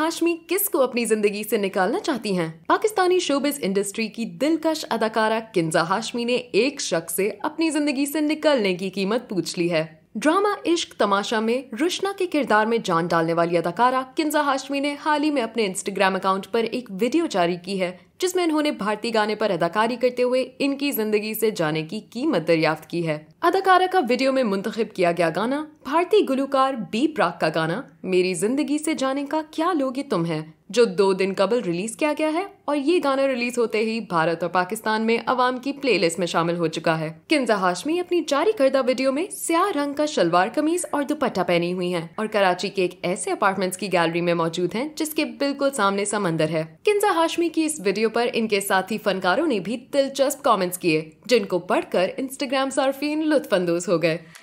हाशमी किस को अपनी जिंदगी से निकालना चाहती हैं? पाकिस्तानी शोबिस इंडस्ट्री की दिलकश अदाकारा किंजा हाशमी ने एक शख्स से अपनी जिंदगी से निकलने की कीमत पूछ ली है ड्रामा इश्क तमाशा में रुशना के किरदार में जान डालने वाली अदाकारा किंजा हाशमी ने हाल ही में अपने इंस्टाग्राम अकाउंट पर एक वीडियो जारी की है जिसमें इन्होंने भारतीय गाने पर अदाकारी करते हुए इनकी जिंदगी से जाने की कीमत दरियाफ्त की है अदाकारा का वीडियो में मुंतखब किया गया गाना भारतीय गुलूकार बी प्राक का गाना मेरी जिंदगी से जाने का क्या लोगे तुम है जो दो दिन कबल रिलीज किया गया है और ये गाना रिलीज होते ही भारत और पाकिस्तान में अवाम की प्ले में शामिल हो चुका है किन्जा हाशमी अपनी जारी करदा वीडियो में स्याह रंग का शलवार कमीज और दुपट्टा पहनी हुई है और कराची के एक ऐसे अपार्टमेंट्स की गैलरी में मौजूद है जिसके बिल्कुल सामने समंदर है किन्जा हाशमी की इस वीडियो पर इनके साथी फनकारों ने भी दिलचस्प कमेंट्स किए जिनको पढ़कर इंस्टाग्राम सार्फिन लुत्फानंदोज हो गए